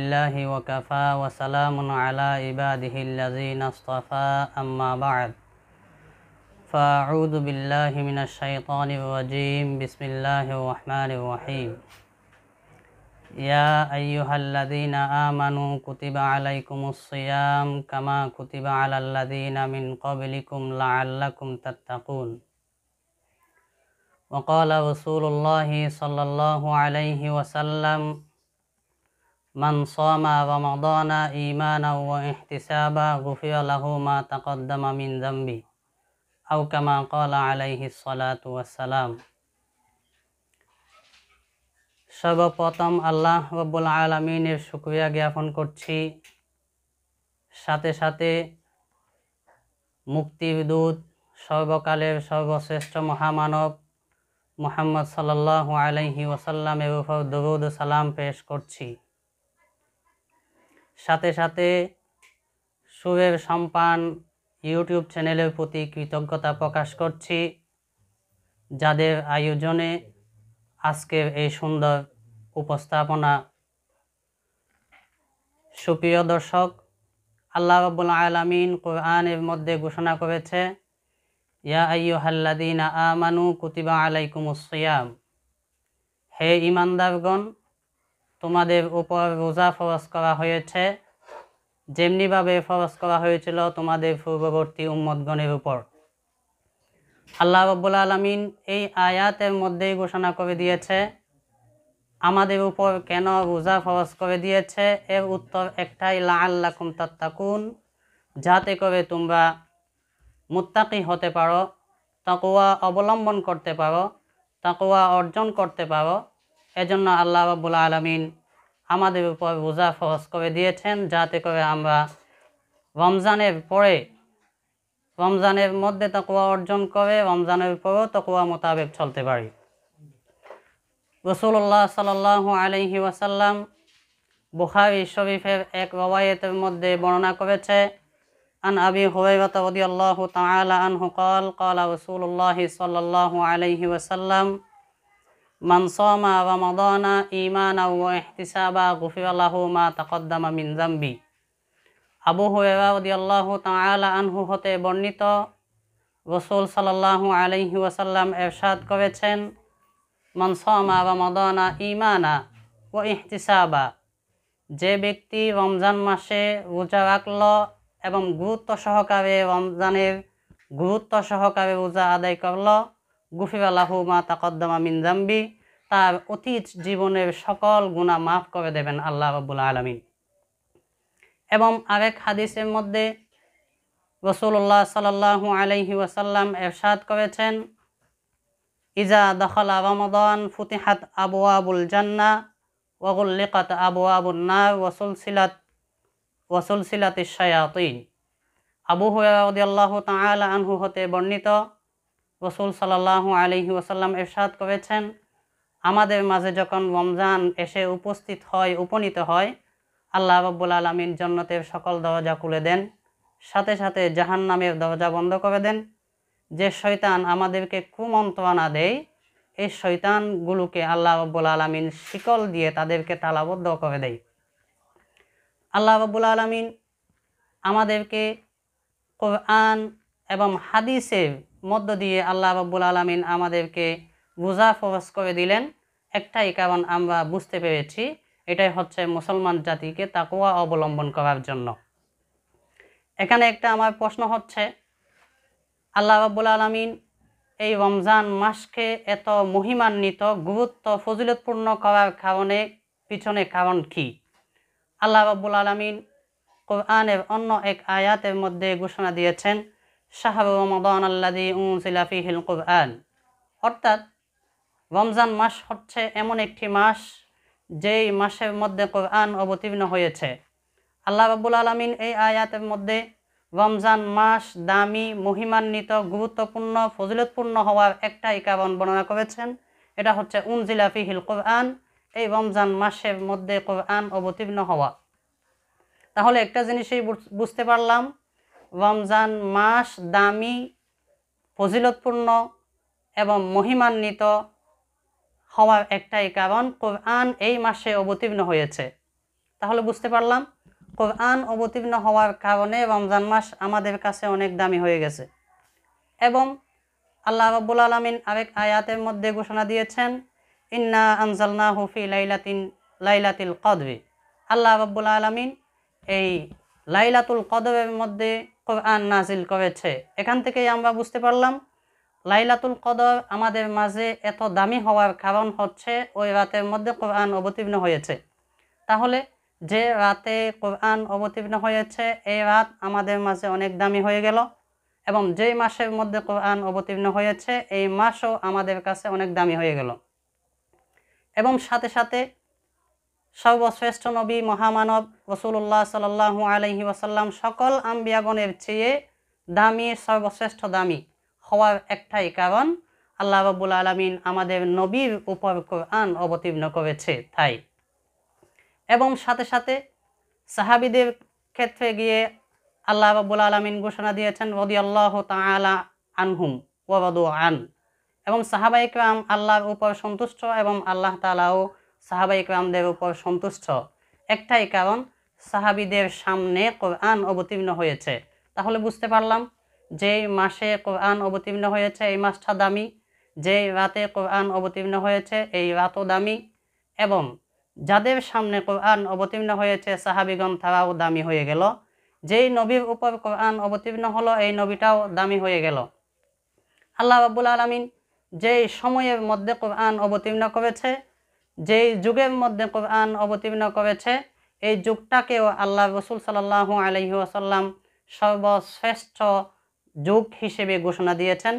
الله وكفى وسلام على عباده الذين اصطفى أما بعد فأعوذ بالله من الشيطان الرجيم بسم الله الرحمن الرحيم يا أيها الذين آمنوا كتب عليكم الصيام كما كتب على الذين من قبلكم لعلكم تتقون وقال رسول الله صلى الله عليه وسلم من صام رمضان إيمانا واحتسابا غفر له ما تقدم من ذنبه أو كما قال عليه الصلاة والسلام সর্বপ্রথম আল্লাহ রব্বুল আলমিনের শুক্রিয়া জ্ঞাপন করছি সাথে সাথে মুক্তির দূত সর্বকালের সর্বশ্রেষ্ঠ মহামানব মোহাম্মদ সাল্লাহ আলহি ওসাল্লামের উপর দরুদ সালাম পেশ করছি সাথে সাথে শুভের সম্পান ইউটিউব চ্যানেলের প্রতি কৃতজ্ঞতা প্রকাশ করছি যাদের আয়োজনে আজকের এই সুন্দর উপস্থাপনা সুপ্রিয় দর্শক আল্লাহ রাবুল আলমিন কোরআনের মধ্যে ঘোষণা করেছে ইয়া আইয়ু হাল্লাদিন আমানু কুতিবা সিয়াম হে ইমানদারগণ তোমাদের উপর রোজা ফরজ করা হয়েছে যেমনিভাবে ফরজ করা হয়েছিল তোমাদের পূর্ববর্তী উম্মদগণের উপর আল্লাহ রব্বুল আলমিন এই আয়াতের মধ্যেই ঘোষণা করে দিয়েছে আমাদের উপর কেন রোজা ফরজ করে দিয়েছে এর উত্তর একটাই লা আল্লাকুম তাত্তাকুন যাতে করে তোমরা মুত্তাকি হতে পারো তাকুয়া অবলম্বন করতে পারো তাকুয়া অর্জন করতে পারো এজন্য আল্লাহ রাবুল আলমিন আমাদের উপর বোঝা ফরজ করে দিয়েছেন যাতে করে আমরা রমজানের পরে রমজানের মধ্যে তকুয়া অর্জন করে রমজানের পরেও তকুয়া মোতাবেক চলতে পারি রসুল্লাহ সাল আলহি ওয়াসাল্লাম বুহারি শরীফের এক রবায়তের মধ্যে বর্ণনা করেছে আন আবি হুরাইরাত রাদিয়াল্লাহু আন আনহু কল قال رسول الله صلى الله মানসমা বা মদনা ইমানা ও এহতিসাবা গুফিওয়ালাহু মা তাকদ্দামা মিন জাম্বি আবু হুয়াউদ্দিয়াল্লাহ তালা আনহু হতে বর্ণিত রসুল সাল্লাহু আলাইহি ওয়াসাল্লাম এরশাদ করেছেন মনসমা বা মদনা ইমানা ও ইহতিসাবা যে ব্যক্তি রমজান মাসে রোজা রাখল এবং গুরুত্ব সহকারে রমজানের গুরুত্ব সহকারে রোজা আদায় করল গুফির মা তাকদ্দামা মিন জাম্বি তার অতীত জীবনের সকল গুণা মাফ করে দেবেন আল্লাহ রব্বুল আলমিন এবং আরেক হাদিসের মধ্যে রসুল্লাহ সাল্লাহু আলহি ওয়াসাল্লাম এরশাদ করেছেন ইজা দখল রমদন ফুতিহাত আবু আবুল জান্না ওগুল্লিকাত আবু না ওসুল সিলাত ওসুল সিলাত ইসায়াতিন আবু হুয়াউদ্দাল্লাহ তাল আনহু হতে বর্ণিত রসুল সাল্লাহ আলহি ওসাল্লাম এরশাদ করেছেন আমাদের মাঝে যখন রমজান এসে উপস্থিত হয় উপনীত হয় আল্লাহ রব্বুল আলমিন জন্নতের সকল দরজা খুলে দেন সাথে সাথে জাহান নামের দরজা বন্ধ করে দেন যে শৈতান আমাদেরকে কুমন্ত্রণা দেয় এই শৈতানগুলোকে আল্লাহ রব্বুল আলমিন শিকল দিয়ে তাদেরকে তালাবদ্ধ করে দেয় আল্লাহ রব্বুল আলমিন আমাদেরকে কোরআন এবং হাদিসের মধ্য দিয়ে আল্লাহ রাব্বুল আলমিন আমাদেরকে বোঝা ফোস করে দিলেন একটাই কারণ আমরা বুঝতে পেরেছি এটাই হচ্ছে মুসলমান জাতিকে তাকুয়া অবলম্বন করার জন্য এখানে একটা আমার প্রশ্ন হচ্ছে আল্লাহ রাব্বুল আলমিন এই রমজান মাসকে এত মহিমান্বিত গুরুত্ব ফজিলতপূর্ণ করার কারণে পিছনে কারণ কি আল্লাহ রাব্বুল আলমিন কোরআনের অন্য এক আয়াতের মধ্যে ঘোষণা দিয়েছেন অর্থাৎ রমজান মাস হচ্ছে এমন একটি মাস যেই মাসের মধ্যে কোরআন অবতীর্ণ হয়েছে আল্লাহ রাবুল আলমিন এই আয়াতের মধ্যে রমজান মাস দামি মহিমান্বিত গুরুত্বপূর্ণ ফজিলতপূর্ণ হওয়ার একটাই কারণ বর্ণনা করেছেন এটা হচ্ছে উনজিলাফি হিল কোরআন এই রমজান মাসের মধ্যে কোরআন অবতীর্ণ হওয়া তাহলে একটা জিনিসই বুঝতে পারলাম রমজান মাস দামি ফজিলতপূর্ণ এবং মহিমান্বিত হওয়ার একটাই কারণ কোরআন এই মাসে অবতীর্ণ হয়েছে তাহলে বুঝতে পারলাম কোরআন অবতীর্ণ হওয়ার কারণে রমজান মাস আমাদের কাছে অনেক দামি হয়ে গেছে এবং আল্লাহ রাব্বুল আলমিন আরেক আয়াতের মধ্যে ঘোষণা দিয়েছেন ইন্না আনজালনা হুফি লাইলাতিন লাইলাতিল কদরি আল্লাহ রাব্বুল আলমিন এই লাইলাতুল কদবের মধ্যে কোরআন নাজিল করেছে এখান থেকেই আমরা বুঝতে পারলাম লাইলাতুল কদর আমাদের মাঝে এত দামি হওয়ার কারণ হচ্ছে ওই রাতের মধ্যে কোরআন অবতীর্ণ হয়েছে তাহলে যে রাতে কোরআন অবতীর্ণ হয়েছে এই রাত আমাদের মাঝে অনেক দামি হয়ে গেল এবং যেই মাসের মধ্যে কোরআন অবতীর্ণ হয়েছে এই মাসও আমাদের কাছে অনেক দামি হয়ে গেল এবং সাথে সাথে সর্বশ্রেষ্ঠ নবী মহামানব রসুল্লাহ সাল্লাহ আলহি ওয়াসাল্লাম সকল আম্বিয়াগণের চেয়ে দামি সর্বশ্রেষ্ঠ দামি হওয়ার একটাই কারণ আল্লাহ রবুল আলমিন আমাদের নবীর উপর কোরআন অবতীর্ণ করেছে তাই এবং সাথে সাথে সাহাবিদের ক্ষেত্রে গিয়ে আল্লাহ রবুল আলমিন ঘোষণা দিয়েছেন রদি আল্লাহ তালা আনহুম ওয়াদু আন এবং সাহাবাইকরাম আল্লাহর উপর সন্তুষ্ট এবং আল্লাহ তালাও সাহাবা ইকরামদের উপর সন্তুষ্ট একটাই কারণ সাহাবিদের সামনে কোরআন অবতীর্ণ হয়েছে তাহলে বুঝতে পারলাম যে মাসে কোরআন অবতীর্ণ হয়েছে এই মাসটা দামি যে রাতে কোরআন অবতীর্ণ হয়েছে এই রাতও দামি এবং যাদের সামনে কোরআন অবতীর্ণ হয়েছে সাহাবিগণ তারাও দামি হয়ে গেল যেই নবীর উপর কোরআন অবতীর্ণ হলো এই নবীটাও দামি হয়ে গেল আল্লাহ আবুল আলমিন যেই সময়ের মধ্যে কোরআন অবতীর্ণ করেছে যেই যুগের মধ্যে কোরআন অবতীর্ণ করেছে এই যুগটাকেও আল্লাহ রসুল সাল্লাহু আলহি আসাল্লাম সর্বশ্রেষ্ঠ যুগ হিসেবে ঘোষণা দিয়েছেন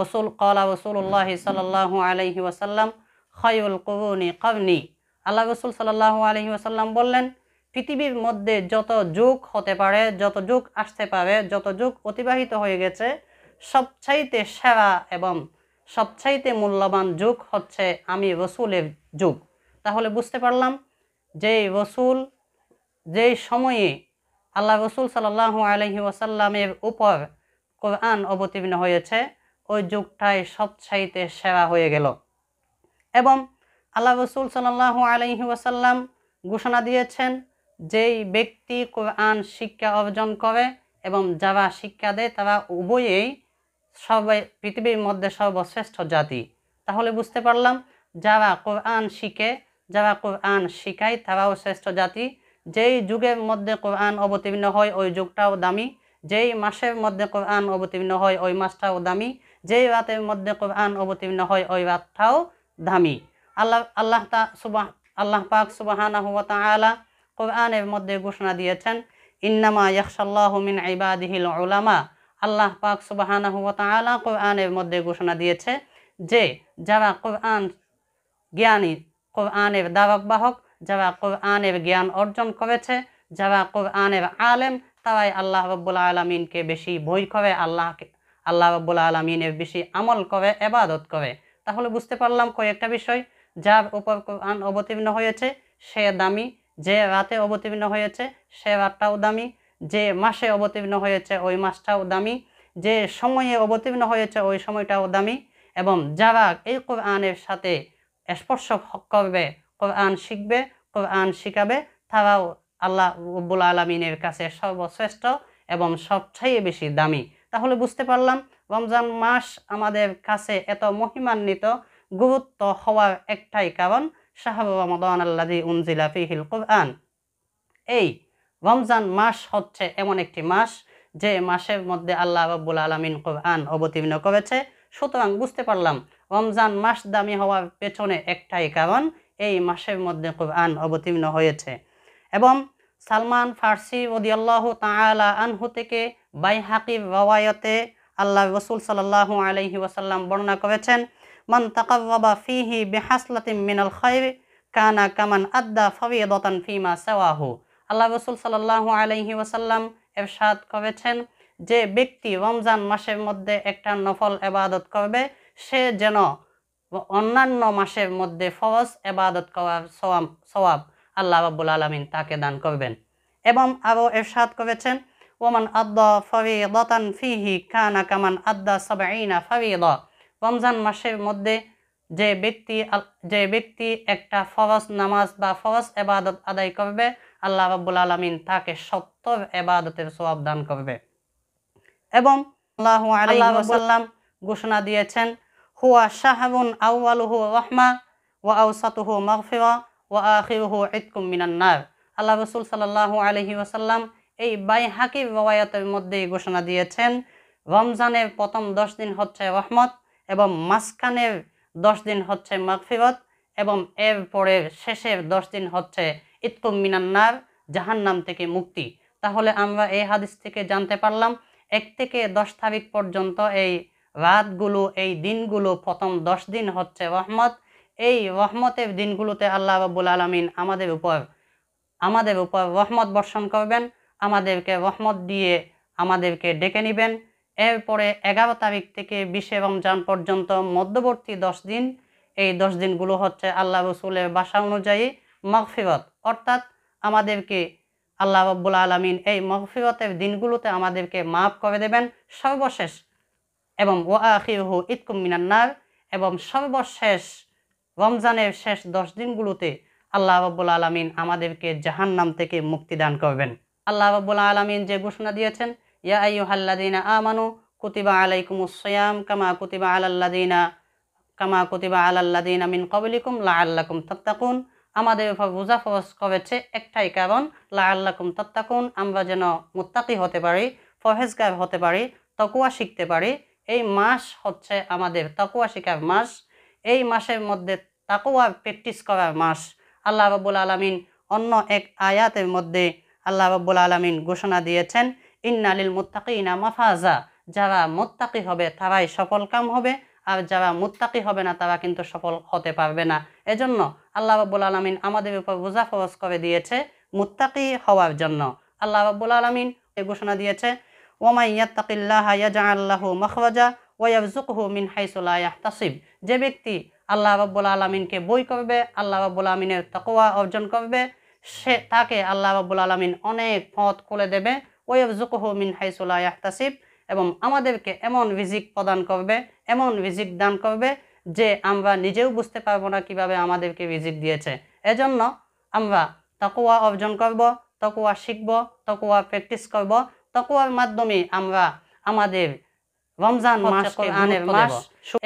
রসুল কলা রসুল্লাহ সাল্লাহ আলহি আসাল্লাম খয়ুল কবনি কবনি আল্লাহ রসুল সাল্লাহ আলহি আসাল্লাম বললেন পৃথিবীর মধ্যে যত যুগ হতে পারে যত যুগ আসতে পারে যত যুগ অতিবাহিত হয়ে গেছে সবচাইতে সেরা এবং সবচাইতে মূল্যবান যুগ হচ্ছে আমি রসুলের যুগ তাহলে বুঝতে পারলাম যে রসুল যে সময়ে আল্লাহ রসুল সাল্লাহু আলহি ওয়াসাল্লামের উপর কোরআন অবতীর্ণ হয়েছে ওই যুগটাই সবচাইতে সেরা হয়ে গেল এবং আল্লাহ রসুল সাল্লাহু আলহি ওয়াসাল্লাম ঘোষণা দিয়েছেন যেই ব্যক্তি কোরআন শিক্ষা অর্জন করে এবং যারা শিক্ষা দেয় তারা উভয়েই সবাই পৃথিবীর মধ্যে সর্বশ্রেষ্ঠ জাতি তাহলে বুঝতে পারলাম যারা কোরআন শিখে যারা কোরআন শিখায় তারাও শ্রেষ্ঠ জাতি যেই যুগের মধ্যে কোরআন অবতীর্ণ হয় ওই যুগটাও দামি যেই মাসের মধ্যে কোরআন অবতীর্ণ হয় ওই মাসটাও দামি যেই রাতের মধ্যে কোরআন অবতীর্ণ হয় ওই রাতটাও দামি আল্লাহ আল্লাহ তা সুবাহ আল্লাহ পাক সুবাহানা হুয়া কোরআনের মধ্যে ঘোষণা দিয়েছেন ইন্নামা ইয়াকসাল্লাহ মিন ইবাদিহিল ওলামা আল্লাহ পাক সুবাহানা হুয়া তালা কোরআনের মধ্যে ঘোষণা দিয়েছে যে যারা কোরআন জ্ঞানী কোরআনের দাবক বাহক যারা কোরআনের জ্ঞান অর্জন করেছে যারা কোরআনের আলেম তারাই আল্লাহ রব্বুল আলমিনকে বেশি বই করে আল্লাহকে আল্লাহ রব্বুল আলমিনের বেশি আমল করে এবাদত করে তাহলে বুঝতে পারলাম কয়েকটা বিষয় যার উপর কোরআন অবতীর্ণ হয়েছে সে দামি যে রাতে অবতীর্ণ হয়েছে সে রাতটাও দামি যে মাসে অবতীর্ণ হয়েছে ওই মাসটাও দামি যে সময়ে অবতীর্ণ হয়েছে ওই সময়টাও দামি এবং যারা এই কোরআনের সাথে স্পর্শ করবে কোরআন শিখবে কোরআন শিখাবে তারাও আল্লাহ রব্বুল আলমিনের কাছে সর্বশ্রেষ্ঠ এবং সবচেয়ে বেশি দামি তাহলে বুঝতে পারলাম রমজান মাস আমাদের কাছে এত মহিমান্বিত গুরুত্ব হওয়ার একটাই কারণ শাহাব রমদান আল্লাদি উনজিলা ফিহিল কোরআন এই রমজান মাস হচ্ছে এমন একটি মাস যে মাসের মধ্যে আল্লাহ রব্বুল আলমিন কোরআন অবতীর্ণ করেছে সুতরাং বুঝতে পারলাম রমজান মাস দামি হওয়ার পেছনে একটাই কারণ এই মাসের মধ্যে কোরআন অবতীর্ণ হয়েছে এবং সালমান ফার্সি ওদিয়াল্লাহ তালা আনহু থেকে হাকিব রওয়ায়তে আল্লাহ রসুল সাল্লাহ আলহি ওসাল্লাম বর্ণনা করেছেন মান তাকাবা ফিহি বেহাসলাতিম মিনাল খৈর কানা কামান আদা ফান ফিমা সেওয়াহু আল্লাহ রসুল সাল্লাহ আলহি ওসাল্লাম এরশাদ করেছেন যে ব্যক্তি রমজান মাসের মধ্যে একটা নফল এবাদত করবে সে যেন অন্যান্য মাসের মধ্যে ফওয়াজ এবাদত কওয়াব সওয়াব সওয়াব আল্লাহ রাবুল আলমিন তাকে দান করবেন এবং আরও এরশাদ করেছেন ওমান আদ্দা ফরিদতান ফিহি কানা কামান আদ্দা সাবাইনা ফরিদ রমজান মাসের মধ্যে যে ব্যক্তি যে ব্যক্তি একটা ফরজ নামাজ বা ফরজ এবাদত আদায় করবে আল্লাহ রাবুল আলমিন তাকে সত্তর এবাদতের সওয়াব দান করবে এবং আল্লাহ আলী ঘোষণা দিয়েছেন হুয়া শাহাবুন আউআলহু রহমা ওয়া আউসাতুহু মাগফিরা ওয়া আখিরুহু ইতকুম মিনান্নার আল্লাহ রসুল সাল্লাহ আলহি ওয়াসাল্লাম এই বাই হাকিব রওয়ায়তের মধ্যে ঘোষণা দিয়েছেন রমজানের প্রথম দশ দিন হচ্ছে রহমত এবং মাঝখানের দশ দিন হচ্ছে মাগফিরত এবং এর পরের শেষের দশ দিন হচ্ছে ইতকুম মিনান্নার জাহান্নাম থেকে মুক্তি তাহলে আমরা এই হাদিস থেকে জানতে পারলাম এক থেকে দশ তারিখ পর্যন্ত এই রাতগুলো এই দিনগুলো প্রথম দশ দিন হচ্ছে রহমত এই রহমতের দিনগুলোতে আল্লাহ রব্বুল আলমিন আমাদের উপর আমাদের উপর রহমত বর্ষণ করবেন আমাদেরকে রহমত দিয়ে আমাদেরকে ডেকে নেবেন এরপরে এগারো তারিখ থেকে বিশে রমজান পর্যন্ত মধ্যবর্তী দশ দিন এই দশ দিনগুলো হচ্ছে আল্লাহ রসুলের বাসা অনুযায়ী মহফিরত অর্থাৎ আমাদেরকে আল্লাহ রব্বুল আলমিন এই মহফিরতের দিনগুলোতে আমাদেরকে মাফ করে দেবেন সর্বশেষ এবং ওয়া ওয়াহিহু ইতকুম মিনান্নার এবং সর্বশেষ রমজানের শেষ দশ দিনগুলোতে আল্লাহ রাবুল আলমিন আমাদেরকে জাহান্নাম থেকে মুক্তি দান করবেন আল্লাহ রাবুল আলমিন যে ঘোষণা দিয়েছেন ইয়া আইহাল্লাদিনা আমানু কুতিবা আলাইকুমুসয়াম কামা কুতিবা আলাল্লাদিনা কামা কুতিবা আলাল্লাদিন আমিন কবলিকুম লা আল্লাকুম তত্তাকুন আমাদের উপর বোঝা ফরজ করেছে একটাই কারণ লা আল্লাকুম তত্তাকুন আমরা যেন মুত্তাকি হতে পারি ফহেজগার হতে পারি তকুয়া শিখতে পারি এই মাস হচ্ছে আমাদের তাকুয়া শিকার মাস এই মাসের মধ্যে তাকুয়ার প্র্যাকটিস করার মাস আল্লাহ রব্বুল আলমিন অন্য এক আয়াতের মধ্যে আল্লাহ রব্বুল আলমিন ঘোষণা দিয়েছেন ইন্নালিল মুত্তাকিনা মাফাজা যারা মোত্তাকি হবে তারাই সফল কাম হবে আর যারা মুত্তাকি হবে না তারা কিন্তু সফল হতে পারবে না এজন্য আল্লাহ রব্বুল আলমিন আমাদের উপর বোঝা ফরজ করে দিয়েছে মুত্তাকি হওয়ার জন্য আল্লাহ রব্বুল আলমিন এ ঘোষণা দিয়েছে ওমাই ইয়াত্তাকিল্লাহ ইয়াজা আল্লাহ মখওয়াজা ওয়াবজুকহু মিন হাইসুল্লাহ তাসিব যে ব্যক্তি আল্লাহ বাবুল আলমিনকে বই করবে আল্লাহ বাবুল আলমিনের তকোয়া অর্জন করবে সে তাকে আল্লাহ বাবুল আলমিন অনেক পথ খুলে দেবে ওয়াবজুকহু মিন হাইসুল্লাহ তাসিব এবং আমাদেরকে এমন রিজিক প্রদান করবে এমন রিজিক দান করবে যে আমরা নিজেও বুঝতে পারবো না কিভাবে আমাদেরকে রিজিক দিয়েছে এজন্য আমরা তকোয়া অর্জন করব তকোয়া শিখব তকোয়া প্র্যাকটিস করব তকুয়ার মাধ্যমে আমরা আমাদের রমজান মাসের মাস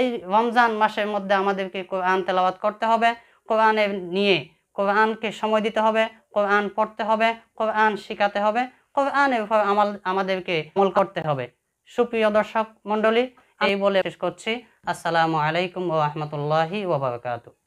এই রমজান মাসের মধ্যে আমাদেরকে কোরআন তেলাওয়াত করতে হবে কোরআনের নিয়ে কোরআনকে সময় দিতে হবে কোরআন পড়তে হবে কোরআন শিখাতে হবে কোরআনের উপর আমাল আমাদেরকে মল করতে হবে সুপ্রিয় দর্শক মণ্ডলী এই বলে শেষ করছি আসসালামু আলাইকুম ও রহমতুল্লাহি ওবরাকাতু